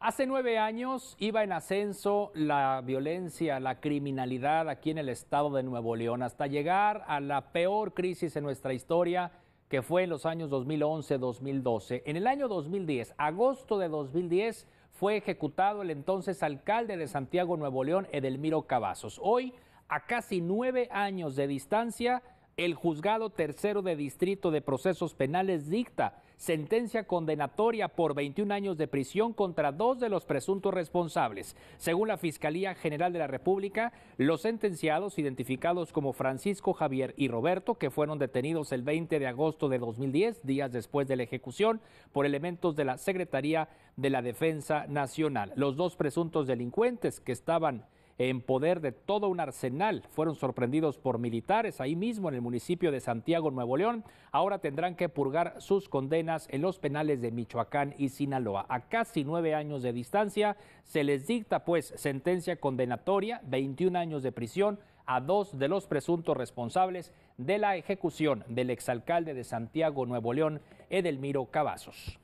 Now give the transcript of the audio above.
Hace nueve años iba en ascenso la violencia, la criminalidad aquí en el estado de Nuevo León, hasta llegar a la peor crisis en nuestra historia, que fue en los años 2011-2012. En el año 2010, agosto de 2010, fue ejecutado el entonces alcalde de Santiago, Nuevo León, Edelmiro Cavazos. Hoy, a casi nueve años de distancia, el juzgado tercero de distrito de procesos penales dicta sentencia condenatoria por 21 años de prisión contra dos de los presuntos responsables. Según la Fiscalía General de la República, los sentenciados, identificados como Francisco, Javier y Roberto, que fueron detenidos el 20 de agosto de 2010, días después de la ejecución, por elementos de la Secretaría de la Defensa Nacional. Los dos presuntos delincuentes que estaban en poder de todo un arsenal. Fueron sorprendidos por militares ahí mismo en el municipio de Santiago, Nuevo León. Ahora tendrán que purgar sus condenas en los penales de Michoacán y Sinaloa. A casi nueve años de distancia se les dicta pues sentencia condenatoria, 21 años de prisión a dos de los presuntos responsables de la ejecución del exalcalde de Santiago, Nuevo León, Edelmiro Cavazos.